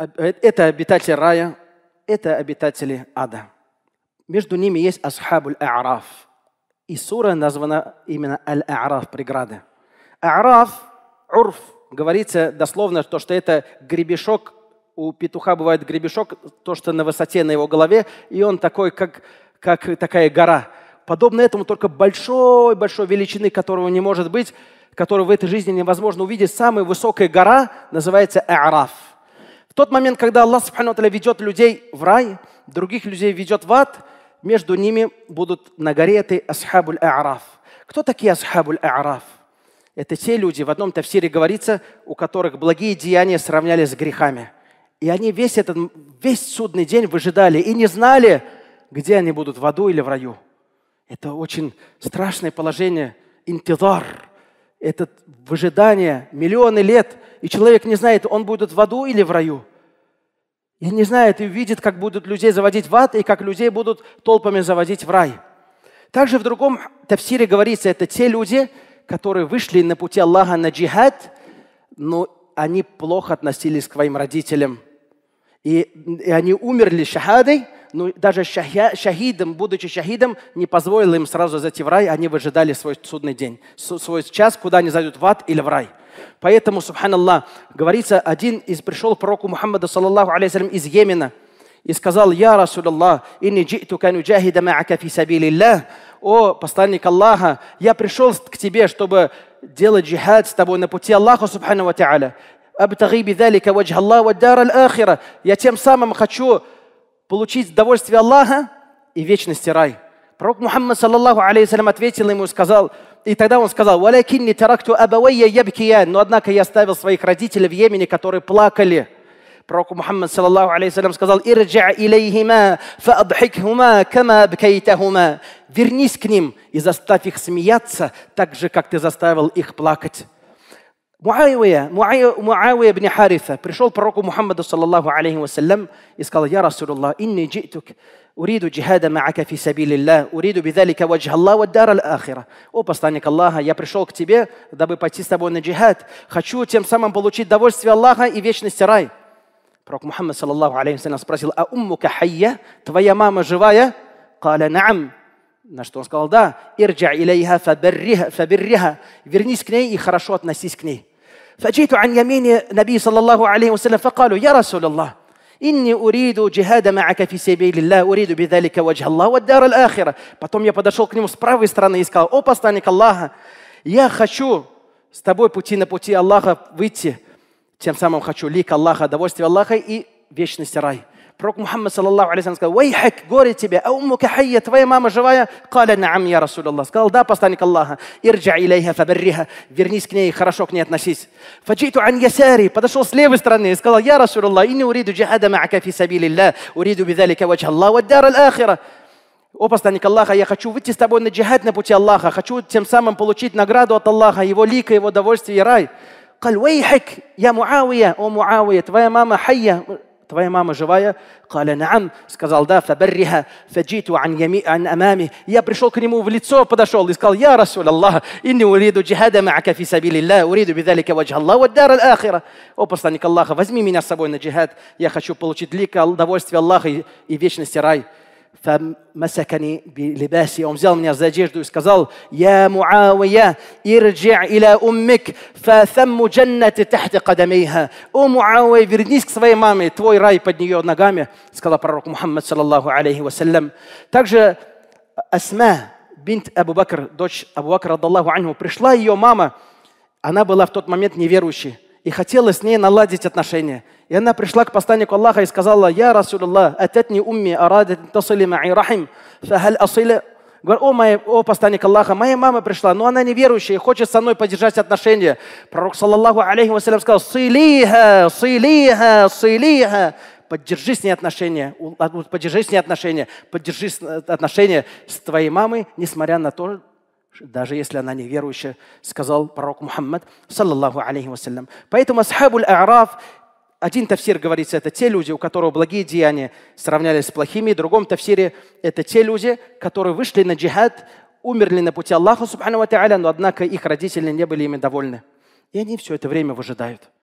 Э, э, это обитатели рая, это обитатели ада. Между ними есть Асхабуль А'раф. И сура названа именно Аль-А'раф, преграды. А'раф, урф, говорится дословно, то, что это гребешок, у петуха бывает гребешок, то, что на высоте на его голове, и он такой, как, как такая гора. Подобно этому только большой-большой величины, которого не может быть, которую в этой жизни невозможно увидеть, самая высокая гора называется А'раф – в тот момент, когда Аллах Субхану ведет людей в рай, других людей ведет в ад, между ними будут нагореты асхабуль а'раф. Кто такие асхабуль а'раф? Это те люди, в одном тафсире говорится, у которых благие деяния сравнялись с грехами. И они весь этот, весь судный день выжидали и не знали, где они будут, в аду или в раю. Это очень страшное положение. Интидар это в ожидании миллионы лет, и человек не знает, он будет в аду или в раю. И не знает, и видит, как будут людей заводить в ад, и как людей будут толпами заводить в рай. Также в другом тафсире говорится, это те люди, которые вышли на пути Аллаха на джихад, но они плохо относились к своим родителям. И, и они умерли шахадой – ну, даже шахидам, будучи шахидом, не позволил им сразу зайти в рай, они выжидали свой судный день, свой час, куда они зайдут в ад или в рай. Поэтому, субханаллах, говорится, один из пришел к пророку Мухаммаду, саллаллаху алейхи из Йемена, и сказал, «Я, Расулаллах, инни джиту кану джахида ма'ака фи о посланник Аллаха, я пришел к тебе, чтобы делать джихад с тобой на пути Аллаха, субхану ва та'аля. Абтаги бидалика ваджхаллах ва дара аль Я тем самым хочу получить довольствие Аллаха и вечности рай. Пророк Мухаммад, саллаллаху алейхи ответил ему и сказал, и тогда он сказал, «Валякинни таракту абавайя ябкиян». Но однако я оставил своих родителей в Йемене, которые плакали. Пророк Мухаммад, саллаллаху алейхи сказал, «Ирджа илейхима фаадхикхума кама бкейтахума». Вернись к ним и заставь их смеяться так же, как ты заставил их плакать. Муавия, Муавия бни Хариса, пришел к пророку Мухаммаду, саллаллаху алейхи вассалям, и сказал, «Я Расулуллах, инни джитук, уриду джихада маака фи сабилиллах, уриду бидалика ваджха Аллах ва дара ахира». «О, посланник Аллаха, я пришел к тебе, дабы пойти с тобой на джихад. Хочу тем самым получить довольствие Аллаха и вечность рай». Пророк Мухаммад, саллаллаху алейхи вассалям, спросил, «А уммука хайя, твоя мама живая?» «Каля наам». На что он сказал, «Да, ирджа илейха фабирриха, вернись к ней и хорошо относись к ней». فجئت عن يمين نبي صلى الله عليه وسلم فقالوا يا رسول الله «Инни уриду джихада ма'ака фи сабилиллах, уриду бидалика ваджх Аллах, ваддар аль-ахира». Потом я подошел к нему с правой стороны и сказал, «О, посланник Аллаха, я хочу с тобой пути на пути Аллаха выйти, тем самым хочу лик Аллаха, довольствие Аллаха и вечность рай». بروك محمد صلى الله عليه وسلم قال ويحك قولي تبي أمك حية تبي ماما جوايا قال نعم يا رسول الله قال دا بستانك الله ارجع إليها فبرها فيرنيس كني خرشو كني اتنشيس فجئت عن يساري بدشو سليف استرانيس قال يا رسول الله إني أريد جهاد معك في سبيل الله أريد بذلك وجه الله والدار الآخرة Опостаник Аллаха, я хочу выйти с тобой на джихад на пути Аллаха, хочу тем самым получить награду от Аллаха, его лика, его довольствие и рай. я Муавия, о Муавия, твоя мама хайя, твоя мама живая? Каля наам, сказал, да, фабарриха, фаджиту ан, ями, ан амами. Я пришел к нему в лицо, подошел и сказал, я Расул Аллах, инни уриду джихада ма'ака фи сабили Аллах, уриду бидалика ваджа Аллах, ваддар аль ахира. О, посланник Аллаха, возьми меня с собой на джихад, я хочу получить лика, удовольствие Аллаха и, и вечности рай. فمسكني بلباسي ومزال من يرزاجير دو اسكازال يا معاوية ارجع إلى أمك فثم جنة تحت قدميها أو معاوية فيردنيسك سوي مامي توي راي بدنيو نغامي اسكازال بررق محمد صلى الله عليه وسلم также أسماء بنت أبو بكر دوش أبو بكر رضي الله عنه пришла يو ماما أنا была в тот момент неверующей и хотела с ней наладить отношения И она пришла к посланнику Аллаха и сказала, «Я, отец ататни умми арадат тасили ма'i рахим, фахаль асили». Говорит, о, моя, о, посланник Аллаха, моя мама пришла, но она неверующая и хочет со мной поддержать отношения. Пророк, саллаллаху алейхи вассалям, сказал, «Силиха, силиха, силиха». Поддержи с ней отношения, а, поддержи с ней отношения, поддержи э, отношения с твоей мамой, несмотря на то, даже если она неверующая, сказал пророк Мухаммад, саллаллаху алейхи вассалям. Поэтому асхабуль араф один тавсир говорится, это те люди, у которых благие деяния сравнялись с плохими. В другом тавсире это те люди, которые вышли на джихад, умерли на пути Аллаха, субхану ва но однако их родители не были ими довольны. И они все это время выжидают.